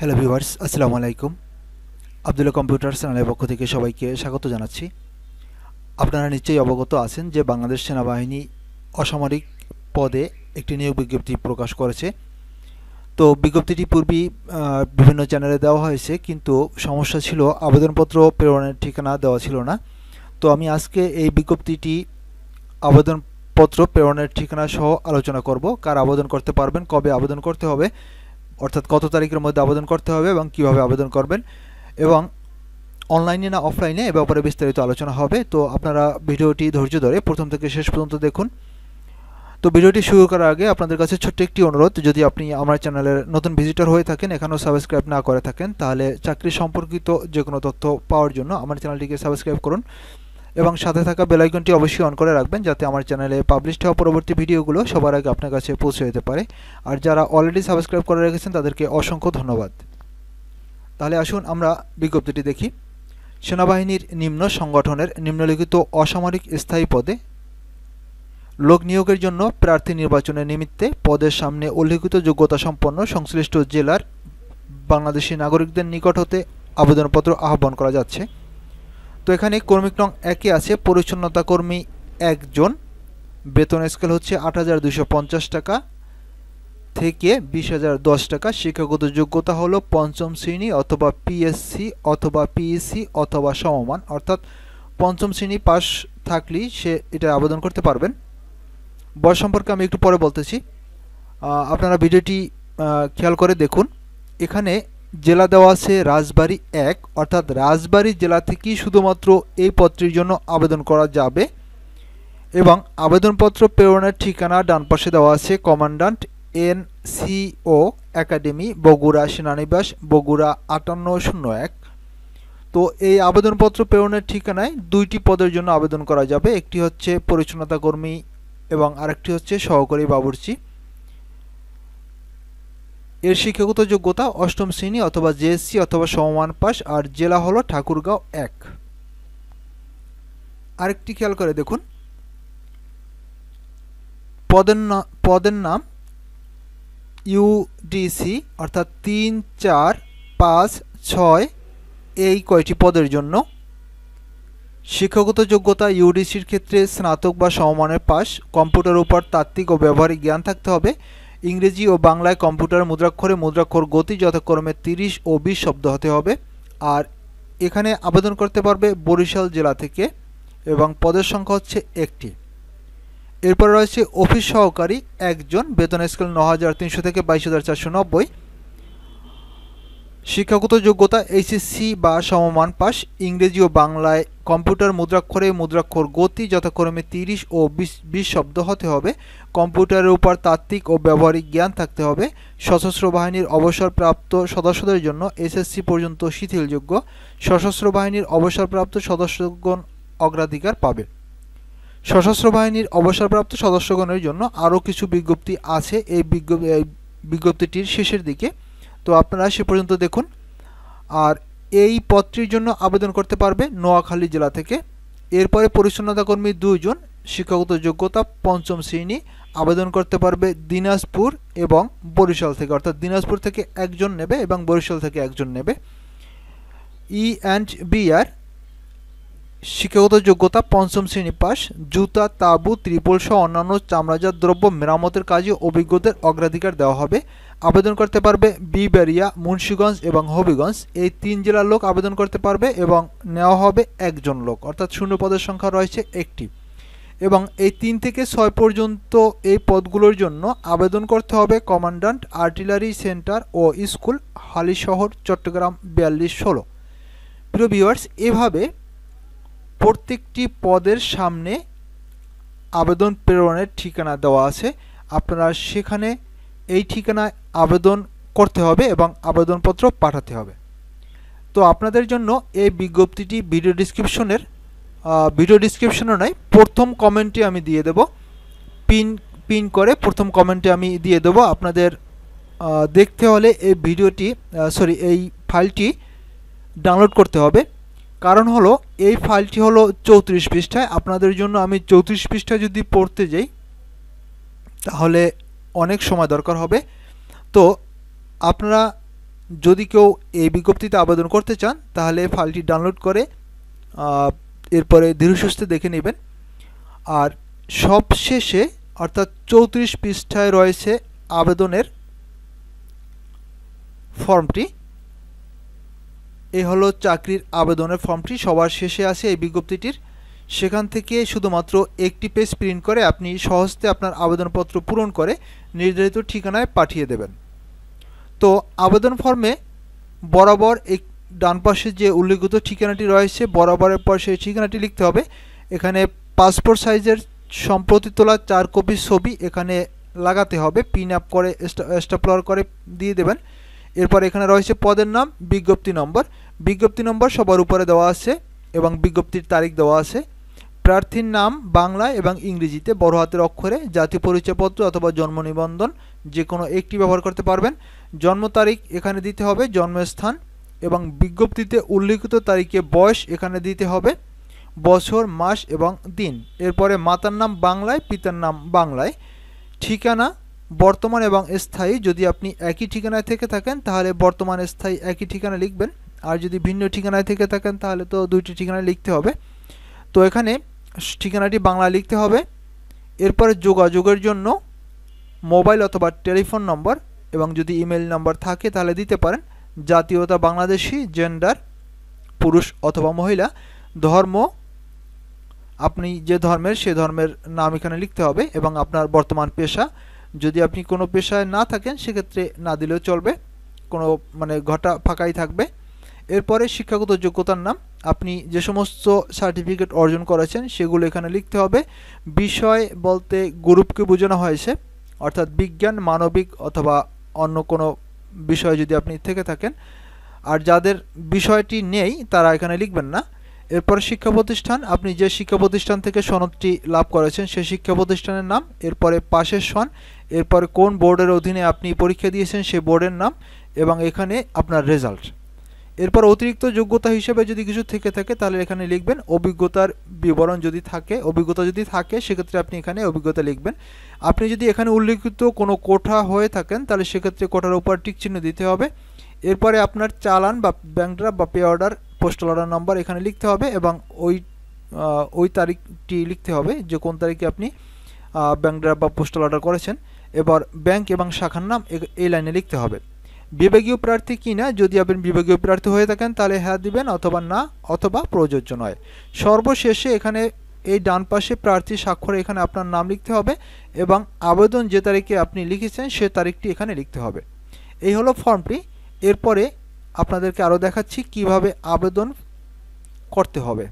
hello viewers আসসালামু আলাইকুম Abdullah computer চ্যানেলের পক্ষ থেকে সবাইকে স্বাগত জানাচ্ছি আপনারা নিশ্চয়ই অবগত আছেন যে বাংলাদেশ সেনাবাহিনী অসামরিক পদে একটি নিয়োগ বিজ্ঞপ্তি প্রকাশ করেছে তো বিজ্ঞপ্তিটি পূর্বেই বিভিন্ন চ্যানেলে দেওয়া হয়েছে কিন্তু সমস্যা ছিল আবেদনপত্র প্রেরণের ঠিকানা দেওয়া ছিল না তো আমি আজকে এই বিজ্ঞপ্তিটি আবেদনপত্র প্রেরণের ঠিকানা সহ আলোচনা করব কার আবেদন করতে পারবেন কবে আবেদন করতে হবে অর্থাৎ কত তারিখের মধ্যে আবেদন করতে হবে এবং কিভাবে আবেদন করবেন এবং অনলাইনে না অফলাইনে এ ব্যাপারে বিস্তারিত আলোচনা হবে তো আপনারা ভিডিওটি ধৈর্য ধরে প্রথম থেকে শেষ পর্যন্ত দেখুন তো ভিডিওটি শুরু করার আগে আপনাদের কাছে ছোট্ট একটি অনুরোধ যদি আপনি আমার চ্যানেলের নতুন ভিজিটর হয়ে থাকেন এখানেও সাবস্ক্রাইব না করে থাকেন তাহলে চাকরি সম্পর্কিত যে কোনো তথ্য পাওয়ার জন্য আমার চ্যানেলটিকে সাবস্ক্রাইব করুন এবং সাথে থাকা বেলাইকনটি অবশ্যই অন করে রাখবেন যাতে আমার চ্যানেলে পাবলিশ হওয়া পরবর্তী ভিডিওগুলো সবার আগে আপনার কাছে পৌঁছে যেতে পারে আর যারা অলরেডি সাবস্ক্রাইব করে রেখেছেন তাদেরকে অসংখ্য ধন্যবাদ তাহলে আসুন আমরা বিজ্ঞপ্তিটি দেখি সেনাবাহিনীর নিম্ন সংগঠনের নিম্নলিখিত অসামরিক স্থায়ী পদে লোক নিয়োগের জন্য প্রার্থী নির্বাচনের নিমিত্তে পদের সামনে উল্লিখিত যোগ্যতা সম্পন্ন সংশ্লিষ্ট জেলার বাংলাদেশি নাগরিকদের নিকট হতে আবেদনপত্র আহ্বান করা যাচ্ছে তো এখানে কর্মিক নং একই আছে পরিচ্ছন্নতা কর্মী একজন বেতন স্কেল হচ্ছে আট টাকা থেকে বিশ টাকা শিক্ষাগত যোগ্যতা হলো পঞ্চম শ্রেণী অথবা পিএসসি অথবা পিএসসি e অথবা সমমান অর্থাৎ পঞ্চম শ্রেণী পাস থাকলেই সে এটা আবেদন করতে পারবেন বয়স সম্পর্কে আমি একটু পরে বলতেছি আপনারা ভিডিওটি খেয়াল করে দেখুন এখানে জেলা দেওয়া আছে রাজবাড়ী এক অর্থাৎ রাজবাড়ী জেলা থেকেই শুধুমাত্র এই পত্রের জন্য আবেদন করা যাবে এবং আবেদনপত্র প্রেরণের ঠিকানা ডান পাশে দেওয়া আছে commandant N C O academy Bogura সেনানিবাস বগুড়া আটান্ন শূন্য এক তো এই আবেদনপত্র প্রেরণের ঠিকানায় দুইটি পদের জন্য আবেদন করা যাবে একটি হচ্ছে পরিচ্ছন্নতা কর্মী এবং আরেকটি হচ্ছে সহকারী বাবুর্চি এর শিক্ষাগত যোগ্যতা অষ্টম শ্রেণী অথবা জেএসসি অথবা সমমান পাস আর জেলা হলো ঠাকুরগাঁও এক আরেকটি খেয়াল করে দেখুন পদের পদের নাম ইউডিসি অর্থাৎ তিন চার পাঁচ ছয় এই কয়টি পদের জন্য শিক্ষাগত যোগ্যতা ইউডিসির ক্ষেত্রে স্নাতক বা সমমানের পাস কম্পিউটার উপর তাত্ত্বিক ও ব্যবহারিক জ্ঞান থাকতে হবে ইংরেজি ও বাংলায় কম্পিউটার মুদ্রাক্ষরে মুদ্রাক্ষর গতি যথাক্রমে তিরিশ ও বিশ শব্দ হতে হবে আর এখানে আবেদন করতে পারবে বরিশাল জেলা থেকে এবং পদের সংখ্যা হচ্ছে একটি এরপর রয়েছে অফিস সহকারী একজন বেতন স্কেল ন হাজার তিনশো থেকে বাইশ হাজার চারশো নব্বই শিক্ষাগত যোগ্যতা এইচএসসি বা সমমান পাস ইংরেজি ও বাংলায় কম্পিউটার মুদ্রাক্ষরে মুদ্রাক্ষর গতি যথাক্রমে তিরিশ ও বিশ শব্দ হতে হবে কম্পিউটারের উপর তাত্ত্বিক ও ব্যবহারিক জ্ঞান থাকতে হবে সশস্ত্র বাহিনীর অবসরপ্রাপ্ত সদস্যদের জন্য এসএসসি পর্যন্ত শিথিলযোগ্য সশস্ত্র বাহিনীর অবসরপ্রাপ্ত সদস্যগণ অগ্রাধিকার পাবে সশস্ত্র বাহিনীর অবসরপ্রাপ্ত সদস্যগণের জন্য আরও কিছু বিজ্ঞপ্তি আছে এই বিজ্ঞপ্তিটির শেষের দিকে তো আপনারা সে পর্যন্ত দেখুন আর এই পত্রের জন্য আবেদন করতে পারবে নোয়াখালী জেলা থেকে এরপরে পরিচ্ছন্নতা কর্মী দুইজন শিক্ষাগত যোগ্যতা পঞ্চম শ্রেণী আবেদন করতে পারবে দিনাজপুর এবং বরিশাল থেকে অর্থাৎ দিনাজপুর থেকে একজন নেবে এবং বরিশাল থেকে একজন নেবে ই e অ্যান্ড আর শিক্ষাগত যোগ্যতা পঞ্চম শ্রেণী পাস জুতা তাবু ত্রিপল সহ অন্যান্য চামড়াজাত দ্রব্য মেরামতের কাজে অভিজ্ঞদের অগ্রাধিকার দেওয়া হবে আবেদন করতে পারবে বিবেরিয়া মুন্সীগঞ্জ এবং হবিগঞ্জ এই তিন জেলার লোক আবেদন করতে পারবে এবং নেওয়া হবে একজন লোক অর্থাৎ শূন্য পদের সংখ্যা রয়েছে একটি এবং এই তিন থেকে ছয় পর্যন্ত এই পদগুলোর জন্য আবেদন করতে হবে কমান্ডান্ট আর্টিলারি সেন্টার ও স্কুল হালিশহর চট্টগ্রাম বিয়াল্লিশ ষোলো প্রিয় ভিউয়ার্স এভাবে প্রত্যেকটি পদের সামনে আবেদন প্রেরণের ঠিকানা দেওয়া আছে আপনারা সেখানে এই ঠিকানায় আবেদন করতে হবে এবং আবেদনপত্র পাঠাতে হবে তো আপনাদের জন্য এই বিজ্ঞপ্তিটি ভিডিও ডিসক্রিপশনের ভিডিও ডিসক্রিপশনে নয় প্রথম কমেন্টে আমি দিয়ে দেব পিন পিন করে প্রথম কমেন্টে আমি দিয়ে দেব আপনাদের দেখতে হলে এই ভিডিওটি সরি এই ফাইলটি ডাউনলোড করতে হবে কারণ হলো এই ফাইলটি হলো চৌত্রিশ পৃষ্ঠায় আপনাদের জন্য আমি চৌত্রিশ পৃষ্ঠা যদি পড়তে যাই তাহলে অনেক সময় দরকার হবে তো আপনারা যদি কেউ এই বিজ্ঞপ্তিতে আবেদন করতে চান তাহলে ফাইলটি ডাউনলোড করে এরপরে ধীরসুস্থে দেখে নেবেন আর সবশেষে অর্থাৎ চৌত্রিশ পৃষ্ঠায় রয়েছে আবেদনের ফর্মটি এ হলো চাকরির আবেদনের ফর্মটি সবার শেষে আছে এই বিজ্ঞপ্তিটির সেখান থেকে শুধুমাত্র একটি পেজ প্রিন্ট করে আপনি সহজতে আপনার আবেদনপত্র পূরণ করে নির্ধারিত ঠিকানায় পাঠিয়ে দেবেন তো আবেদন ফর্মে বরাবর এক ডান পাশে যে উল্লেখিত ঠিকানাটি রয়েছে বরাবরের পর সেই ঠিকানাটি লিখতে হবে এখানে পাসপোর্ট সাইজের সম্প্রতি তোলা চার কপি ছবি এখানে লাগাতে হবে পিন আপ করে স্টাপলার করে দিয়ে দেবেন এরপর এখানে রয়েছে পদের নাম বিজ্ঞপ্তি নম্বর বিজ্ঞপ্তি নম্বর সবার উপরে দেওয়া আছে এবং বিজ্ঞপ্তির তারিখ দেওয়া আছে প্রার্থীর নাম বাংলা এবং ইংরেজিতে বড় হাতের অক্ষরে জাতীয় পরিচয়পত্র অথবা জন্ম নিবন্ধন যে কোনো একটি ব্যবহার করতে পারবেন জন্ম তারিখ এখানে দিতে হবে জন্মস্থান এবং বিজ্ঞপ্তিতে উল্লিখিত তারিখে বয়স এখানে দিতে হবে বছর মাস এবং দিন এরপরে মাতার নাম বাংলায় পিতার নাম বাংলায় ঠিকানা বর্তমান এবং স্থায়ী যদি আপনি একই ঠিকানায় থেকে থাকেন তাহলে বর্তমান স্থায়ী একই ঠিকানা লিখবেন আর যদি ভিন্ন ঠিকানায় থেকে থাকেন তাহলে তো দুইটি ঠিকানায় লিখতে হবে তো এখানে ঠিকানাটি বাংলা লিখতে হবে এরপরে যোগাযোগের জন্য মোবাইল অথবা টেলিফোন নম্বর এবং যদি ইমেল নম্বর থাকে তাহলে দিতে পারেন জাতীয়তা বাংলাদেশি জেন্ডার পুরুষ অথবা মহিলা ধর্ম আপনি যে ধর্মের সে ধর্মের নাম এখানে লিখতে হবে এবং আপনার বর্তমান পেশা যদি আপনি কোনো পেশায় না থাকেন সেক্ষেত্রে না দিলেও চলবে কোনো মানে ঘটা ফাঁকাই থাকবে এরপরে শিক্ষাগত যোগ্যতার নাম আপনি যে সমস্ত সার্টিফিকেট অর্জন করেছেন সেগুলো এখানে লিখতে হবে বিষয় বলতে গ্রুপকে বোঝানো হয়েছে অর্থাৎ বিজ্ঞান মানবিক অথবা অন্য কোনো বিষয় যদি আপনি থেকে থাকেন আর যাদের বিষয়টি নেই তারা এখানে লিখবেন না এরপর শিক্ষা প্রতিষ্ঠান আপনি যে শিক্ষা প্রতিষ্ঠান থেকে সনদটি লাভ করেছেন সেই শিক্ষা প্রতিষ্ঠানের নাম এরপরে পাশের সন এরপরে কোন বোর্ডের অধীনে আপনি পরীক্ষা দিয়েছেন সেই বোর্ডের নাম এবং এখানে আপনার রেজাল্ট এরপর অতিরিক্ত যোগ্যতা হিসেবে যদি কিছু থেকে থাকে তাহলে এখানে লিখবেন অভিজ্ঞতার বিবরণ যদি থাকে অভিজ্ঞতা যদি থাকে সেক্ষেত্রে আপনি এখানে অভিজ্ঞতা লিখবেন আপনি যদি এখানে উল্লেখিত কোনো কোঠা হয়ে থাকেন তাহলে সেক্ষেত্রে কোঠার উপর টিকচিহ্ন দিতে হবে এরপরে আপনার চালান বা ব্যাংকড্রাফ বা pay order postal order number এখানে লিখতে হবে এবং ওই ওই তারিখটি লিখতে হবে যে কোন তারিখে আপনি ব্যাংক ড্রাফ বা পোস্টাল অর্ডার করেছেন এবার ব্যাংক এবং শাখার নাম এই লাইনে লিখতে হবে বিভাগীয় প্রার্থী কি না যদি আপনি বিভাগীয় প্রার্থী হয়ে থাকেন তাহলে হ্যাঁ দিবেন অথবা না অথবা প্রযোজ্য নয় সর্বশেষে এখানে এই ডান পাশে প্রার্থী স্বাক্ষরে এখানে আপনার নাম লিখতে হবে এবং আবেদন যে তারিখে আপনি লিখেছেন সে তারিখটি এখানে লিখতে হবে এই হলো ফর্মটি এরপরে আপনাদেরকে আরও দেখাচ্ছি কিভাবে আবেদন করতে হবে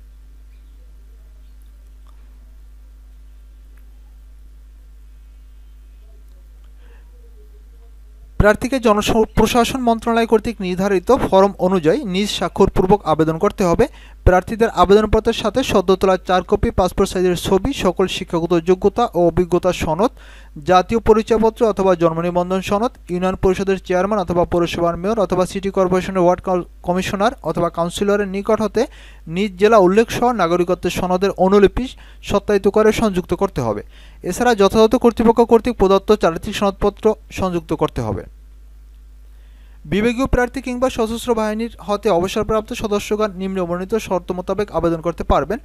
প্রার্থীকে জন প্রশাসন মন্ত্রণালয় কর্তৃক নির্ধারিত ফরম অনুযায়ী নিজ স্বাক্ষরপূর্বক আবেদন করতে হবে প্রার্থীদের আবেদনপত্রের সাথে সদ্য তোলা চার কপি পাসপোর্ট সাইজের ছবি সকল শিক্ষাগত যোগ্যতা ও অভিজ্ঞতা সনদ জাতীয় পরিচয়পত্র অথবা জন্ম নিবন্ধন সনদ ইউনিয়ন পরিষদের চেয়ারম্যান অথবা পৌরসভার মেয়র অথবা সিটি কর্পোরেশনের ওয়ার্ড কমিশনার অথবা কাউন্সিলরের নিকট হতে নিজ জেলা উল্লেখ সহ নাগরিকত্বের সনদের অনুলিপি সত্যায়িত করে সংযুক্ত করতে হবে এছাড়া যথাযথ কর্তৃপক্ষ কর্তৃক প্রদত্ত চারিত্রিক সনদপত্র সংযুক্ত করতে হবে বিবেকীয় প্রার্থী কিংবা সশস্ত্র বাহিনীর হতে অবসরপ্রাপ্ত সদস্যগণ নিম্নে শর্ত মোতাবেক আবেদন করতে পারবেন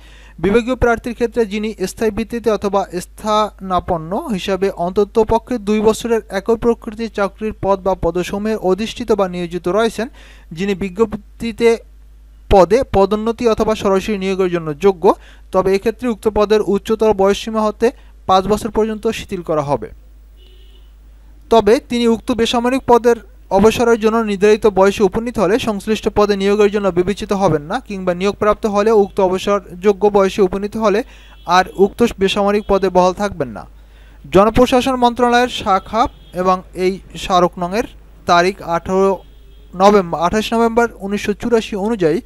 বিবেকীয় প্রার্থীর ক্ষেত্রে যিনি স্থায়ী ভিত্তিতে অথবা স্থানাপন্ন হিসাবে অন্তত পক্ষে দুই বছরের একই প্রকৃতির চাকরির পদ বা পদসমূহে অধিষ্ঠিত বা নিয়োজিত রয়েছেন যিনি বিজ্ঞপ্তিতে পদে পদোন্নতি অথবা সরাসরি নিয়োগের জন্য যোগ্য তবে এক্ষেত্রে উক্ত পদের উচ্চতর বয়সসীমা হতে পাঁচ বছর পর্যন্ত শিথিল করা হবে তবে তিনি উক্ত বেসামরিক পদের অবসরের জন্য নির্ধারিত বয়সে উপনীত হলে সংশ্লিষ্ট পদে নিয়োগের জন্য বিবেচিত হবেন না কিংবা নিয়োগপ্রাপ্ত হলে উক্ত অবসরযোগ্য বয়সে উপনীত হলে আর উক্ত বেসামরিক পদে বহাল থাকবেন না জনপ্রশাসন মন্ত্রণালয়ের শাখা এবং এই স্মারক নংয়ের তারিখ আঠারো নভেম্বর আঠাশ নভেম্বর উনিশশো চুরাশি অনুযায়ী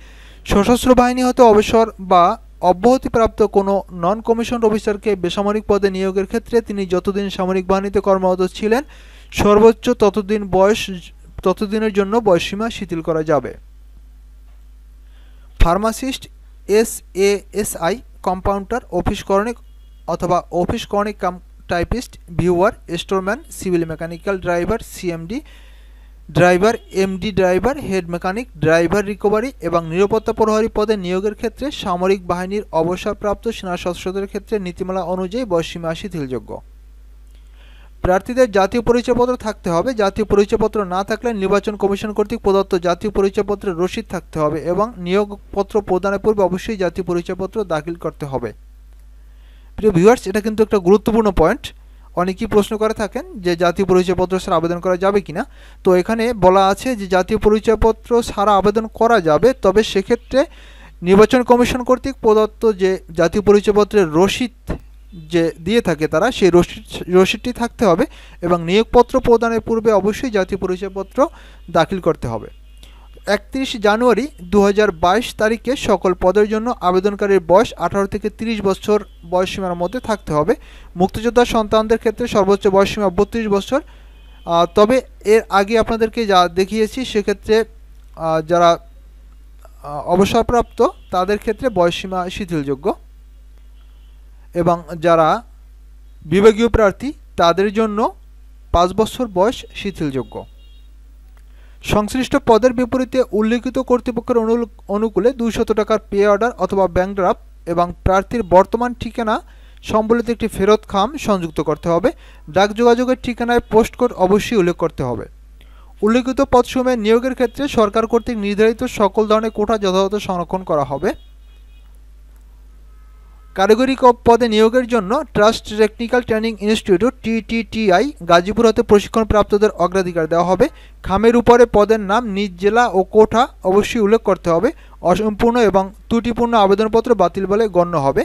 সশস্ত্র বাহিনী হতে অবসর বা অব্যাহতিপ্রাপ্ত কোনো নন কমিশন অফিসারকে বেসামরিক পদে নিয়োগের ক্ষেত্রে তিনি যতদিন সামরিক বাহিনীতে কর্মরত ছিলেন সর্বোচ্চ ততদিন বয়স ততদিনের জন্য বয়সীমা শিথিল করা যাবে pharmacist S A S I compounder office করণিক অথবা অফিস করণিক cum typist viewer storeman civil mechanical driver CMD driver MD driver head mechanic driver recovery এবং নিরাপত্তা প্রহরী পদে নিয়োগের ক্ষেত্রে সামরিক বাহিনীর অবসরপ্রাপ্ত সেনা সদস্যদের ক্ষেত্রে নীতিমালা অনুযায়ী বয়সীমা শিথিলযোগ্য প্রার্থীদের জাতীয় পরিচয়পত্র থাকতে হবে জাতীয় পরিচয়পত্র না থাকলে নির্বাচন কমিশন কর্তৃক প্রদত্ত জাতীয় পরিচয়পত্রের রসিদ থাকতে হবে এবং নিয়োগপত্র প্রদানের পূর্বে অবশ্যই জাতীয় পরিচয়পত্র দাখিল করতে হবে প্রিয় ভিউয়ার্স এটা কিন্তু একটা গুরুত্বপূর্ণ পয়েন্ট অনেকেই প্রশ্ন করে থাকেন যে জাতীয় পরিচয়পত্র ছাড়া আবেদন করা যাবে কি না তো এখানে বলা আছে যে জাতীয় পরিচয়পত্র ছাড়া আবেদন করা যাবে তবে সেক্ষেত্রে নির্বাচন কমিশন কর্তৃক প্রদত্ত যে জাতীয় পরিচয়পত্রের রসিদ যে দিয়ে থাকে তারা সেই রসিদ রসিদটি থাকতে হবে এবং নিয়োগপত্র প্রদানের পূর্বে অবশ্যই জাতীয় পরিচয়পত্র দাখিল করতে হবে একত্রিশ জানুয়ারি দু তারিখে সকল পদের জন্য আবেদনকারীর বয়স আঠারো থেকে ৩০ বছর বয়সসীমার মধ্যে থাকতে হবে মুক্তিযোদ্ধা সন্তানদের ক্ষেত্রে সর্বোচ্চ বয়সসীমা বত্রিশ বছর তবে এর আগে আপনাদেরকে যা দেখিয়েছি সেক্ষেত্রে যারা অবসরপ্রাপ্ত তাদের ক্ষেত্রে বয়সসীমা শিথিলযোগ্য এবং যারা বিভাগীয় প্রার্থী তাদের জন্য পাঁচ বছর বয়স শিথিলযোগ্য সংশ্লিষ্ট পদের বিপরীতে উল্লেখিত কর্তৃপক্ষের অনুকূলে দুইশত টাকার পে অর্ডার অথবা ব্যাংক ড্রাফট এবং প্রার্থীর বর্তমান ঠিকানা সম্বলিত একটি ফেরত খাম সংযুক্ত করতে হবে ডাক যোগাযোগের ঠিকানায় পোস্টকোড অবশ্যই উল্লেখ করতে হবে উল্লেখিত পদসমূহে নিয়োগের ক্ষেত্রে সরকার কর্তৃক নির্ধারিত সকল ধরনের কোটা যথাযথ সংরক্ষণ করা হবে কারিগরি পদে নিয়োগের জন্য trust technical training institute TTTI Gazipur হতে প্রশিক্ষণপ্রাপ্তদের অগ্রাধিকার দেওয়া হবে খামের উপরে পদের নাম নিজ জেলা ও কোঠা অবশ্যই উল্লেখ করতে হবে অসম্পূর্ণ এবং ত্রুটিপূর্ণ আবেদনপত্র বাতিল বলে গণ্য হবে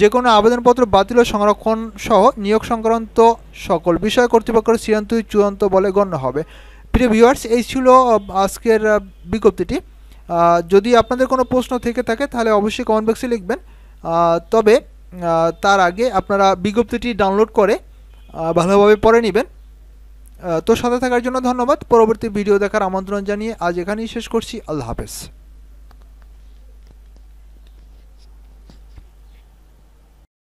যে কোনো আবেদনপত্র বাতিল ও সংরক্ষণ সহ নিয়োগ সংক্রান্ত সকল বিষয় কর্তৃপক্ষের সিদ্ধান্তই চূড়ান্ত বলে গণ্য হবে প্রিয় ভিউয়ার্স এই ছিল আজকের বিজ্ঞপ্তিটি যদি আপনাদের কোনো প্রশ্ন থেকে থাকে তাহলে অবশ্যই কমেন্ট বক্সে লিখবেন তবে তার আগে আপনারা বিজ্ঞপ্তিটি ডাউনলোড করে ভালোভাবে পড়ে নেবেন তো সাথে থাকার জন্য ধন্যবাদ পরবর্তী ভিডিও দেখার আমন্ত্রণ জানিয়ে আজ এখানেই শেষ করছি আল্লাহ হাফেজ